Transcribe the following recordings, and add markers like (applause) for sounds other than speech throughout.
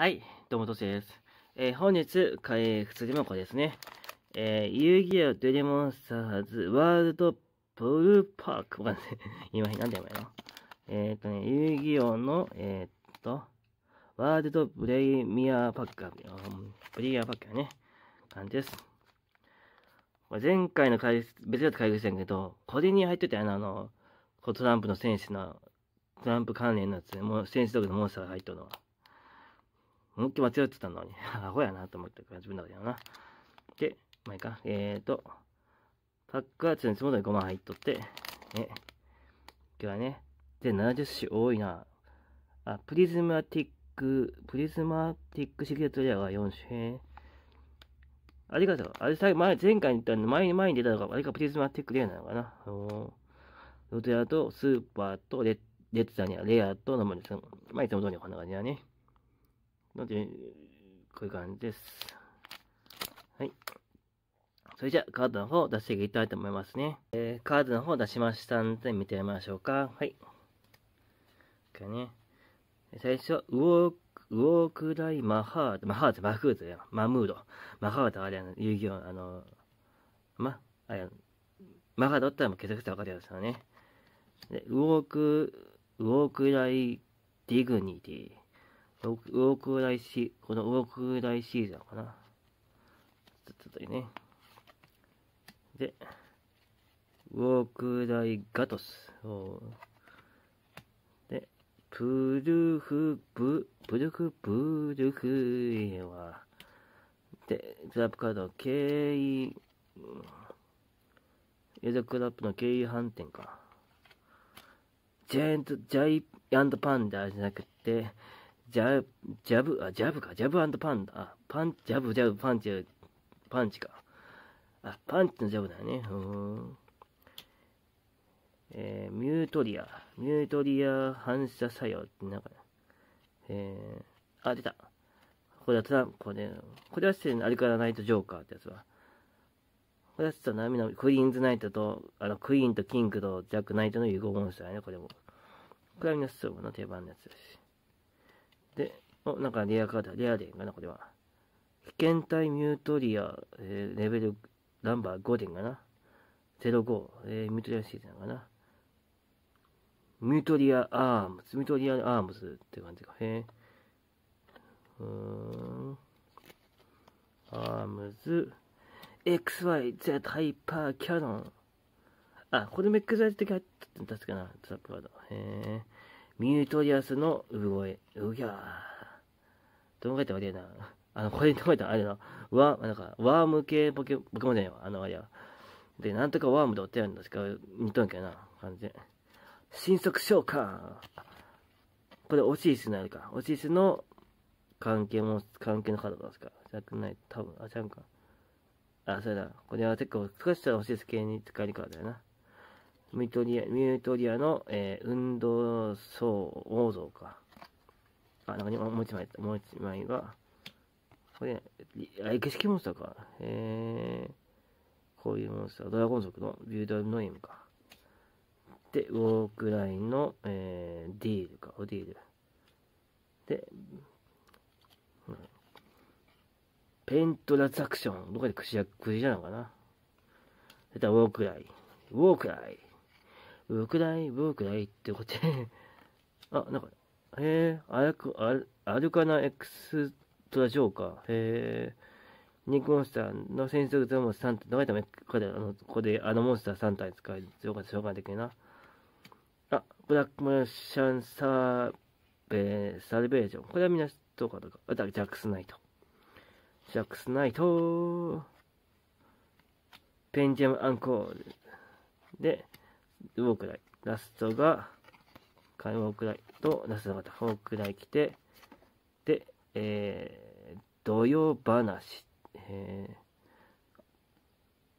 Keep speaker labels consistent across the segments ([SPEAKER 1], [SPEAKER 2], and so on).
[SPEAKER 1] はい、どうも、としです。えー、本日、開ー、するでもこれですね。えー、遊戯王デレモンスターズワールドプルーパーク。わかんない。今、なんでやばいのえー、っとね、遊戯王の、えー、っと、ワールドプレミアパック、プレイアパックね、感じです。前回の解説、別だと解説したんやけど、これに入ってたあの、あのトランプの選手の、トランプ関連のやつ、もう選手とかのモンスターが入ったのは。思いっきり間違ってたのに、(laughs) アホやなと思ったから自分の中でやな。で、まあいいか。えーと、パックアーツのいつも通り5万入っとって、ね。今日はね、全70種多いな。あ、プリズマティック、プリズマティックシグレットレアは4種。へあれかと、あれさ、前、前回に言ったの、前に前に出たのが、あれかプリズマティックレアなのかな。うん。ロトヤアとスーパーとレッレッツダニア、レアとリスン。まあ、いつも通りこんな感じだね。ので、こういう感じです。はい。それじゃあ、カードの方を出していきたいと思いますね。えー、カードの方を出しましたので、見てみましょうか。はい。かね。最初は、ウォーク、ウォークライマハード、マハード、マフードや、マムード。マハード、あれやの、遊戯王、あの、ま、あれやマハードったらもう削ってわかるやつだね。で、ウォーク、ウォークライディグニティ。クラ大シー、このクラ大シーザーかな。ちょっとね。で、ウォクラ大ガトス。で、プルフブ、プルフブルフエは、で、クラップカード、経緯、ユザクラップの経営反転か。ジャイアント、ジャイアンパンダじゃなくて、ジャジャブ、あ、ジャブか、ジャブパン、あ、パン、ジャブ、ジャブ、パンチ、パンチか。あ、パンチのジャブだよね。うん。えー、ミュートリア、ミュートリア反射作用ってなんか、えー、あ、出た。これはトランこれ、これはしてあれからナイトジョーカーってやつは。これはちょっとの、クイーンズナイトと、あの、クイーンとキングとジャックナイトの融合モンスターね、これも。これはみんトそ定番のやつだし。で、お、なんかレアカード、レアでんがな、これは。危険体ミュートリア、えー、レベル、ナンバー5でんがな。05、えー、ミュートリアシーズンがな。ミュートリアアームズ、ミュートリアアームズって感じか。へうーん。アームズ、XYZ ハイパーキャノン。あ、これも XYZ 的入ってたんですかな、トラップワード。へえ。ミュートリアスの産声。うぎゃー。どかいったら悪いな。あの、これどう考いたらあれな。ワー、なんか、ワーム系ポケポケモンじゃないわ。あの、あれは。で、なんとかワームでおってやるのすか似とんけどな。感じ新速召喚これ、オシリスのやるか。オシリスの関係も、関係のカードなんですか。じゃくない。多分、あ、ちゃんか。あ、それだ。これは結構、少ししたらオシリス系に使えるからだよな。ミュートリア、ミュートリアの、えー、運動層王像か。あ、なんかもう一枚、もう一枚が、これ、あ、景色モンスターか。えー、こういうモンスター、ドラゴン族のビュードルノイムか。で、ウォークラインの、えー、ディールか、オディール。で、うん、ペントラザクション。どこでクジラ、クジラなのかなで、ウォークライン。ウォークライン。クくイ、ブークだイってことで (laughs) あ、なんか、へえ、歩アルカナエクストラジョーカー。へぇ、ニックモンスターの戦争とモンスター3体、どうやもここで、あの、ここであのモンスター3体使える強かった紹介できるな。あ、ブラックマシャンサーベー、サルベージョン。これはみんなどうかとか。あとはジャックスナイト。ジャックスナイトペンジャムアンコール。で、ウォークラストがカークライと、ラストがまたーくらい来て、で、えー、土曜話、え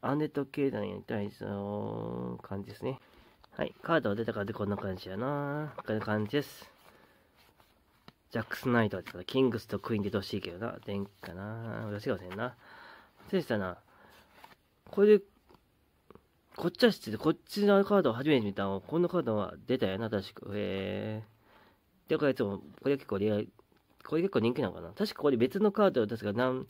[SPEAKER 1] ー、姉と経済に対する感じですね。はい、カードが出たからでこんな感じやなこんな感じです。ジャックスナイトだったら、キングスとクイーンでほしいけどな。電気かなもしせんな。そしたな、これでこっちは知ってて、こっちのカードを初めて見たの。このカードは出たよな、確か。へえ。で、これいつも、これ結構リア、これ結構人気なのかな。確かこれ別のカード、確か何、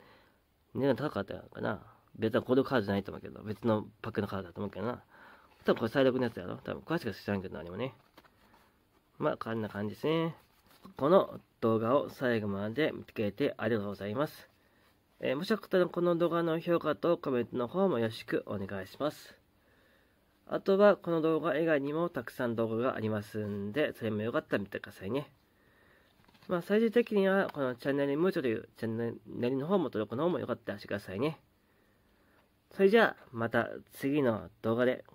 [SPEAKER 1] 値段高かったのかな。別はこのカードじゃないと思うけど、別のパックのカードだと思うけどな。多分これ最悪のやつやろ。多分詳しく知らんけど何もね。まあ、こんな感じですね。この動画を最後まで見てくれてありがとうございます。えー、もしよかったらこの動画の評価とコメントの方もよろしくお願いします。あとはこの動画以外にもたくさん動画がありますんで、それもよかったら見てくださいね。まあ、最終的にはこのチャンネルムーチョというチャンネルの方も登録の方もよかったらしてくださいね。それじゃあ、また次の動画で。